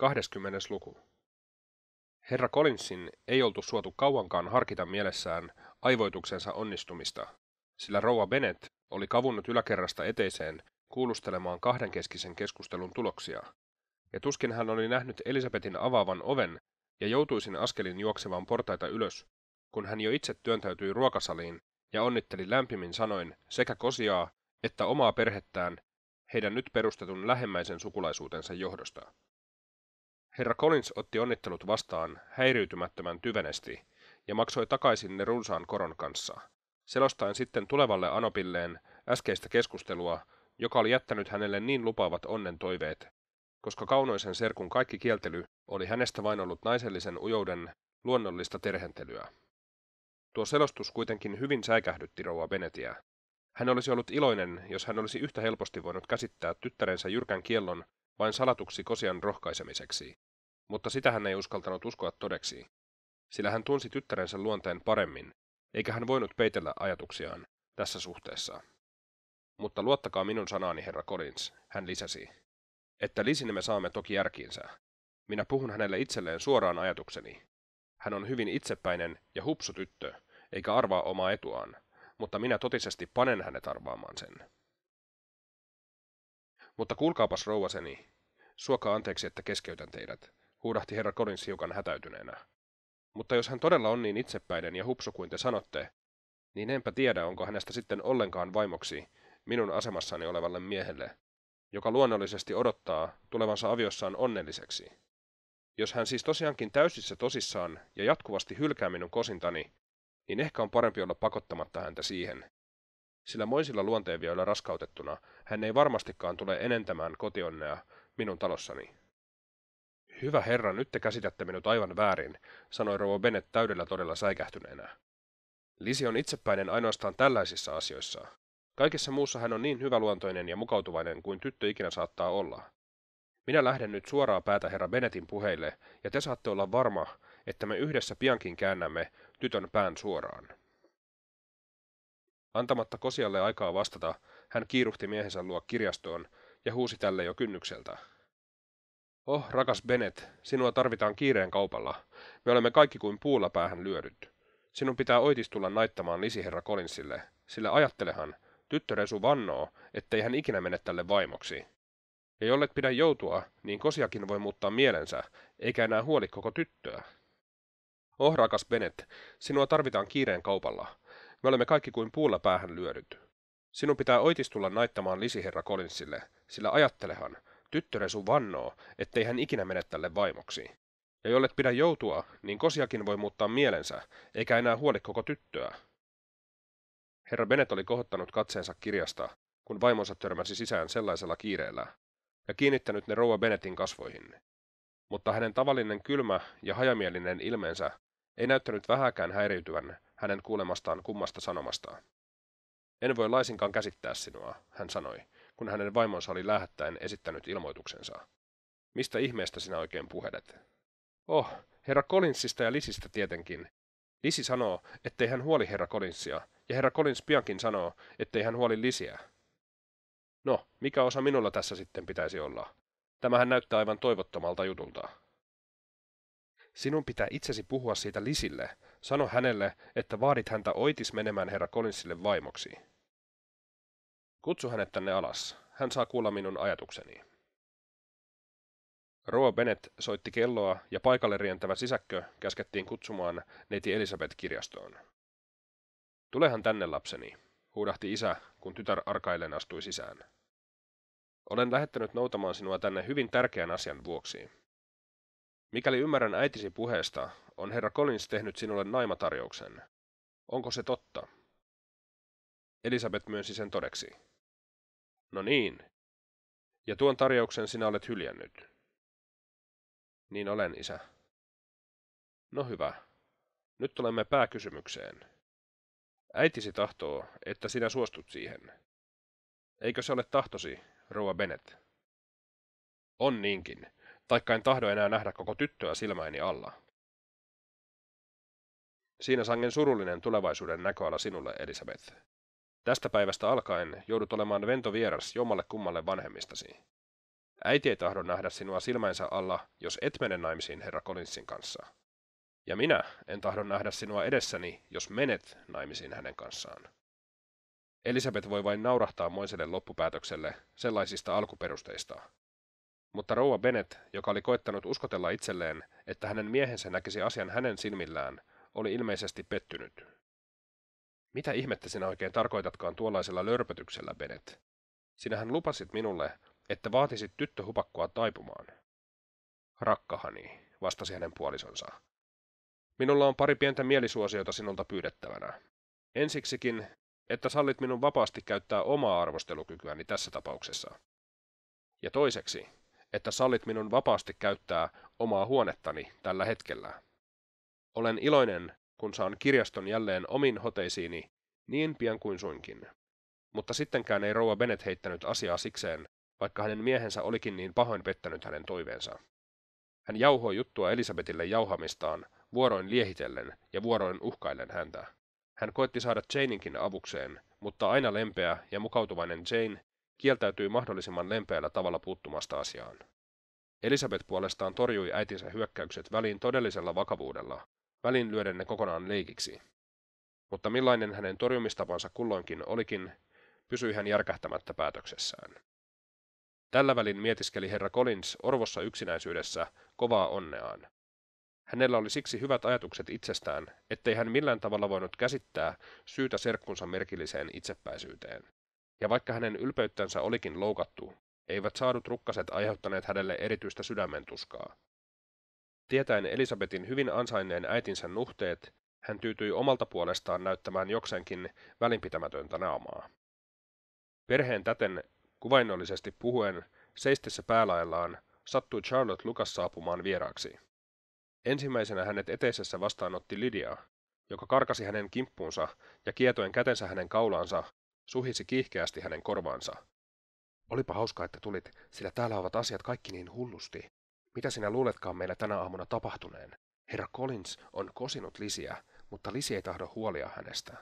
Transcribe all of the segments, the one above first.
20. luku. Herra Collinsin ei oltu suotu kauankaan harkita mielessään aivoituksensa onnistumista, sillä rouva Bennet oli kavunnut yläkerrasta eteiseen kuulustelemaan kahdenkeskisen keskustelun tuloksia, ja tuskin hän oli nähnyt Elisabetin avaavan oven ja joutuisin askelin juoksevan portaita ylös, kun hän jo itse työntäytyi ruokasaliin ja onnitteli lämpimin sanoin sekä kosiaa että omaa perhettään heidän nyt perustetun lähemmäisen sukulaisuutensa johdosta. Herra Collins otti onnittelut vastaan häiriytymättömän tyvenesti ja maksoi takaisin ne runsaan koron kanssa, selostaen sitten tulevalle Anopilleen äskeistä keskustelua, joka oli jättänyt hänelle niin lupaavat onnen toiveet, koska kaunoisen serkun kaikki kieltely oli hänestä vain ollut naisellisen ujouden luonnollista terhentelyä. Tuo selostus kuitenkin hyvin säikähdytti rouva Benetiä. Hän olisi ollut iloinen, jos hän olisi yhtä helposti voinut käsittää tyttärensä jyrkän kiellon vain salatuksi kosian rohkaisemiseksi mutta sitähän ei uskaltanut uskoa todeksi, sillä hän tunsi tyttärensä luonteen paremmin, eikä hän voinut peitellä ajatuksiaan tässä suhteessa. Mutta luottakaa minun sanaani, herra Collins, hän lisäsi, että Lisin me saamme toki järkiinsä. Minä puhun hänelle itselleen suoraan ajatukseni. Hän on hyvin itsepäinen ja hupsu tyttö, eikä arvaa omaa etuaan, mutta minä totisesti panen hänet arvaamaan sen. Mutta kuulkaapas rouvaseni, suokaa anteeksi, että keskeytän teidät, huudahti herra Collins hiukan hätäytyneenä. Mutta jos hän todella on niin itsepäinen ja hupsu kuin te sanotte, niin enpä tiedä, onko hänestä sitten ollenkaan vaimoksi minun asemassani olevalle miehelle, joka luonnollisesti odottaa tulevansa aviossaan onnelliseksi. Jos hän siis tosiaankin täysissä tosissaan ja jatkuvasti hylkää minun kosintani, niin ehkä on parempi olla pakottamatta häntä siihen. Sillä moisilla luonteenvioilla raskautettuna hän ei varmastikaan tule enentämään kotionnea minun talossani. Hyvä herra, nyt te käsitätte minut aivan väärin, sanoi rouva Bennet täydellä todella säikähtyneenä. Lisi on itsepäinen ainoastaan tällaisissa asioissa. Kaikessa muussa hän on niin hyväluontoinen ja mukautuvainen kuin tyttö ikinä saattaa olla. Minä lähden nyt suoraan päätä herra Benetin puheille, ja te saatte olla varma, että me yhdessä piankin käännämme tytön pään suoraan. Antamatta kosialle aikaa vastata, hän kiiruhti miehensä luo kirjastoon ja huusi tälle jo kynnykseltä. Oh, rakas Benet, sinua tarvitaan kiireen kaupalla. Me olemme kaikki kuin puulla päähän lyödyt. Sinun pitää tulla naittamaan lisiherra Collinsille, sillä ajattelehan, tyttöresu vannoo, ettei hän ikinä mene tälle vaimoksi. Ja jollet pidä joutua, niin kosiakin voi muuttaa mielensä, eikä enää huoli koko tyttöä. Oh, rakas Benet, sinua tarvitaan kiireen kaupalla. Me olemme kaikki kuin puulla päähän lyödyt. Sinun pitää oitistulla naittamaan lisiherra Collinsille, sillä ajattelehan, tyttöresu vannoo, ettei hän ikinä mene tälle vaimoksi. Ja jollet pidä joutua, niin kosiakin voi muuttaa mielensä, eikä enää huoli koko tyttöä. Herra Bennet oli kohottanut katseensa kirjasta, kun vaimonsa törmäsi sisään sellaisella kiireellä, ja kiinnittänyt ne rouva Bennetin kasvoihin. Mutta hänen tavallinen kylmä ja hajamielinen ilmeensä ei näyttänyt vähäkään häiriytyvän hänen kuulemastaan kummasta sanomasta. En voi laisinkaan käsittää sinua, hän sanoi, kun hänen vaimonsa oli lähettäen esittänyt ilmoituksensa. Mistä ihmeestä sinä oikein puhelet? Oh, herra Collinsista ja Lisistä tietenkin. Lisi sanoo, ettei hän huoli herra Collinsia, ja herra Collins piankin sanoo, ettei hän huoli Lisiä. No, mikä osa minulla tässä sitten pitäisi olla? Tämähän näyttää aivan toivottomalta jutulta. Sinun pitää itsesi puhua siitä Lisille. Sano hänelle, että vaadit häntä oitis menemään herra Collinsille vaimoksi. Kutsu hänet tänne alas. Hän saa kuulla minun ajatukseni. Roa Bennett soitti kelloa ja paikalle rientävä sisäkkö käskettiin kutsumaan neiti Elisabeth kirjastoon. Tulehan tänne lapseni, huudahti isä, kun tytär arkailen astui sisään. Olen lähettänyt noutamaan sinua tänne hyvin tärkeän asian vuoksi. Mikäli ymmärrän äitisi puheesta, on herra Collins tehnyt sinulle naimatarjouksen. Onko se totta? Elisabeth myönsi sen todeksi. No niin. Ja tuon tarjouksen sinä olet hyljännyt. Niin olen, isä. No hyvä. Nyt tulemme pääkysymykseen. Äitisi tahtoo, että sinä suostut siihen. Eikö se ole tahtosi, rouva Bennet? On niinkin, taikka en tahdo enää nähdä koko tyttöä silmäini alla. Siinä sangen surullinen tulevaisuuden näköala sinulle, Elisabeth. Tästä päivästä alkaen joudut olemaan ventovieras jommalle kummalle vanhemmistasi. Äiti ei tahdo nähdä sinua silmänsä alla, jos et mene naimisiin herra Collinsin kanssa. Ja minä en tahdo nähdä sinua edessäni, jos menet naimisiin hänen kanssaan. Elisabeth voi vain naurahtaa moiselle loppupäätökselle sellaisista alkuperusteista. Mutta rouva Bennet, joka oli koettanut uskotella itselleen, että hänen miehensä näkisi asian hänen silmillään, oli ilmeisesti pettynyt. Mitä ihmettä sinä oikein tarkoitatkaan tuollaisella lörpötyksellä, Benet? Sinähän lupasit minulle, että vaatisit tyttöhupakkoa taipumaan. Rakkahani, vastasi hänen puolisonsa. Minulla on pari pientä mielisuosiota sinulta pyydettävänä. Ensiksikin, että sallit minun vapaasti käyttää omaa arvostelukykyäni tässä tapauksessa. Ja toiseksi, että sallit minun vapaasti käyttää omaa huonettani tällä hetkellä. Olen iloinen, kun saan kirjaston jälleen omin hoteisiini niin pian kuin suinkin. Mutta sittenkään ei rouva Bennet heittänyt asiaa sikseen, vaikka hänen miehensä olikin niin pahoin pettänyt hänen toiveensa. Hän jauhoi juttua Elisabetille jauhamistaan, vuoroin liehitellen ja vuoroin uhkailen häntä. Hän koetti saada Janeinkin avukseen, mutta aina lempeä ja mukautuvainen Jane kieltäytyi mahdollisimman lempeällä tavalla puuttumasta asiaan. Elisabeth puolestaan torjui äitinsä hyökkäykset väliin todellisella vakavuudella, välin lyöden ne kokonaan leikiksi. Mutta millainen hänen torjumistapansa kulloinkin olikin, pysyi hän järkähtämättä päätöksessään. Tällä välin mietiskeli herra Collins orvossa yksinäisyydessä kovaa onneaan. Hänellä oli siksi hyvät ajatukset itsestään, ettei hän millään tavalla voinut käsittää syytä serkkunsa merkilliseen itsepäisyyteen. Ja vaikka hänen ylpeyttänsä olikin loukattu, eivät saadut rukkaset aiheuttaneet hänelle erityistä sydämen tuskaa. Tietäen Elisabetin hyvin ansainneen äitinsä nuhteet, hän tyytyi omalta puolestaan näyttämään jokseenkin välinpitämätöntä naamaa. Perheen täten, kuvainnollisesti puhuen, seistessä päälaillaan, sattui Charlotte Lucas saapumaan vieraaksi. Ensimmäisenä hänet eteisessä vastaanotti Lydia, joka karkasi hänen kimppuunsa ja kietoen kätensä hänen kaulaansa, suhisi kiihkeästi hänen korvaansa. Olipa hauska, että tulit, sillä täällä ovat asiat kaikki niin hullusti. Mitä sinä luuletkaan meillä tänä aamuna tapahtuneen? Herra Collins on kosinut Lisiä, mutta Lisi ei tahdo huolia hänestä.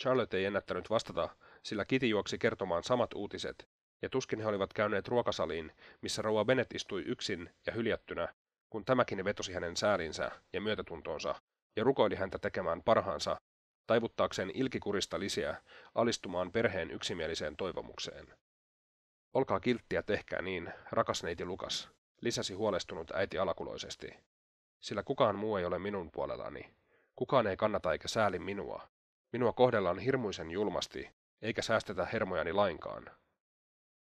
Charlotte ei ennättänyt vastata, sillä Kiti juoksi kertomaan samat uutiset, ja tuskin he olivat käyneet ruokasaliin, missä rouva Bennet istui yksin ja hyljättynä, kun tämäkin vetosi hänen säälinsä ja myötätuntoonsa, ja rukoili häntä tekemään parhaansa, taivuttaakseen ilkikurista lisiä alistumaan perheen yksimieliseen toivomukseen. Olkaa kilttiä tehkää niin, rakas neiti Lukas, lisäsi huolestunut äiti alakuloisesti. Sillä kukaan muu ei ole minun puolellani. Kukaan ei kannata eikä sääli minua. Minua kohdellaan hirmuisen julmasti, eikä säästetä hermojani lainkaan.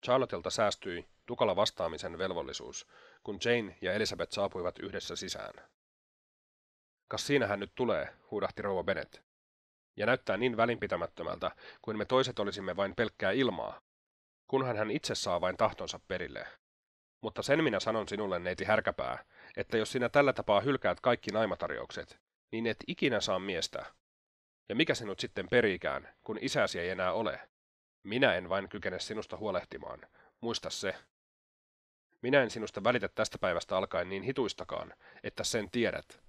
Charlottelta säästyi tukala vastaamisen velvollisuus, kun Jane ja Elizabeth saapuivat yhdessä sisään. Kas siinä hän nyt tulee, huudahti rouva Bennet. Ja näyttää niin välinpitämättömältä, kuin me toiset olisimme vain pelkkää ilmaa, kunhan hän itse saa vain tahtonsa perille. Mutta sen minä sanon sinulle, neiti härkäpää, että jos sinä tällä tapaa hylkäät kaikki naimatarjoukset, niin et ikinä saa miestä. Ja mikä sinut sitten perikään, kun isäsi ei enää ole? Minä en vain kykene sinusta huolehtimaan. Muista se. Minä en sinusta välitä tästä päivästä alkaen niin hituistakaan, että sen tiedät.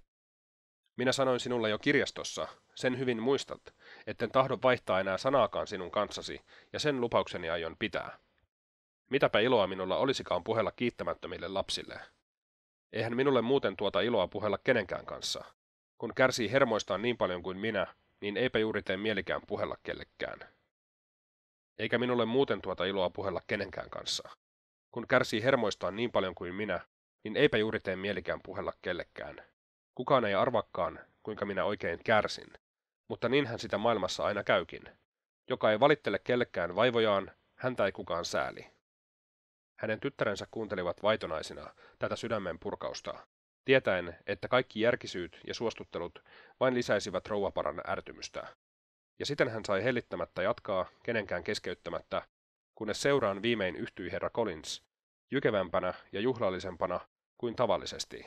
Minä sanoin sinulle jo kirjastossa, sen hyvin muistat, etten tahdo vaihtaa enää sanaakaan sinun kanssasi, ja sen lupaukseni aion pitää. Mitäpä iloa minulla olisikaan puhella kiittämättömille lapsille. Eihän minulle muuten tuota iloa puhella kenenkään kanssa. Kun kärsii hermoistaan niin paljon kuin minä, niin eipä juuri tee mielikään puhella kellekään. Eikä minulle muuten tuota iloa puhella kenenkään kanssa. Kun kärsii hermoistaan niin paljon kuin minä, niin eipä juuri tee mielikään puhella kellekään. Kukaan ei arvakkaan, kuinka minä oikein kärsin. Mutta niinhän sitä maailmassa aina käykin. Joka ei valittele kellekään vaivojaan, häntä ei kukaan sääli. Hänen tyttärensä kuuntelivat vaitonaisina tätä sydämen purkausta, tietäen, että kaikki järkisyyt ja suostuttelut vain lisäisivät rouvaparan ärtymystä. Ja siten hän sai hellittämättä jatkaa, kenenkään keskeyttämättä, kunnes seuraan viimein yhtyi herra Collins, jykevämpänä ja juhlallisempana kuin tavallisesti.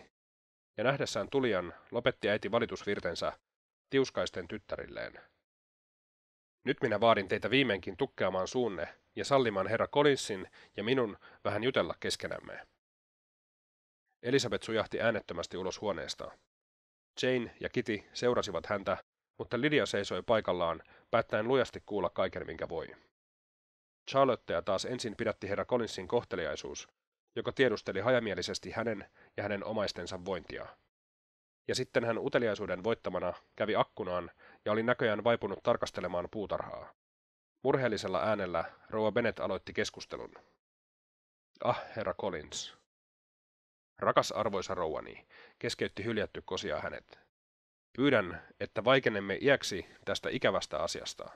Ja nähdessään tulian, lopetti äiti valitusvirtensä tiuskaisten tyttärilleen. Nyt minä vaadin teitä viimeinkin tukkeamaan suunne ja sallimaan herra Collinsin ja minun vähän jutella keskenämme. Elisabeth sujahti äänettömästi ulos huoneesta. Jane ja Kitty seurasivat häntä, mutta Lydia seisoi paikallaan, päättäen lujasti kuulla kaiken minkä voi. Charlottea taas ensin pidätti herra Collinsin kohteliaisuus, joka tiedusteli hajamielisesti hänen ja hänen omaistensa vointia ja sitten hän uteliaisuuden voittamana kävi akkunaan ja oli näköjään vaipunut tarkastelemaan puutarhaa. Murheellisella äänellä rouva Bennett aloitti keskustelun. Ah, herra Collins. Rakas arvoisa rouvani, keskeytti hyljätty kosia hänet. Pyydän, että vaikenemme iäksi tästä ikävästä asiasta.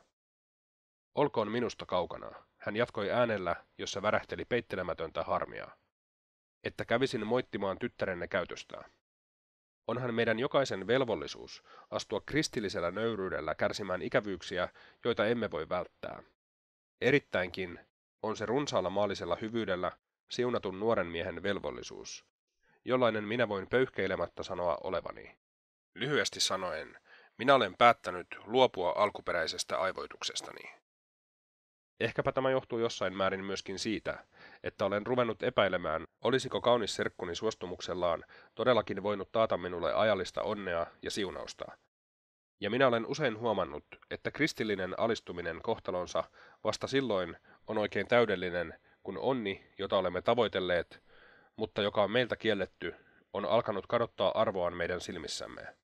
Olkoon minusta kaukana, hän jatkoi äänellä, jossa värähteli peittelemätöntä harmia. Että kävisin moittimaan tyttärenne käytöstä. Onhan meidän jokaisen velvollisuus astua kristillisellä nöyryydellä kärsimään ikävyyksiä, joita emme voi välttää. Erittäinkin on se runsaalla maallisella hyvyydellä siunatun nuoren miehen velvollisuus, jollainen minä voin pöyhkeilemättä sanoa olevani. Lyhyesti sanoen, minä olen päättänyt luopua alkuperäisestä aivoituksestani. Ehkäpä tämä johtuu jossain määrin myöskin siitä, että olen ruvennut epäilemään, olisiko kaunis serkkuni suostumuksellaan todellakin voinut taata minulle ajallista onnea ja siunausta. Ja minä olen usein huomannut, että kristillinen alistuminen kohtalonsa vasta silloin on oikein täydellinen, kun onni, jota olemme tavoitelleet, mutta joka on meiltä kielletty, on alkanut kadottaa arvoaan meidän silmissämme.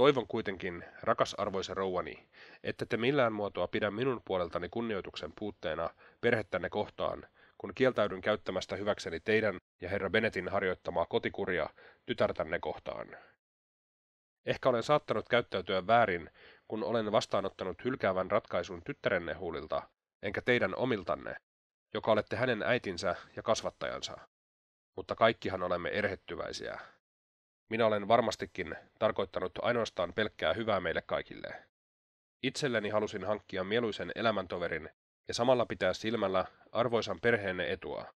Toivon kuitenkin, rakas arvoisa rouvani, että te millään muotoa pidä minun puoleltani kunnioituksen puutteena perhettänne kohtaan, kun kieltäydyn käyttämästä hyväkseni teidän ja herra Benetin harjoittamaa kotikuria tytärtänne kohtaan. Ehkä olen saattanut käyttäytyä väärin, kun olen vastaanottanut hylkäävän ratkaisun tyttärenne huulilta, enkä teidän omiltanne, joka olette hänen äitinsä ja kasvattajansa. Mutta kaikkihan olemme erhettyväisiä. Minä olen varmastikin tarkoittanut ainoastaan pelkkää hyvää meille kaikille. Itselleni halusin hankkia mieluisen elämäntoverin ja samalla pitää silmällä arvoisan perheenne etua.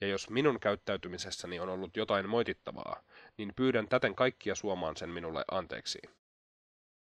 Ja jos minun käyttäytymisessäni on ollut jotain moitittavaa, niin pyydän täten kaikkia suomaan sen minulle anteeksi.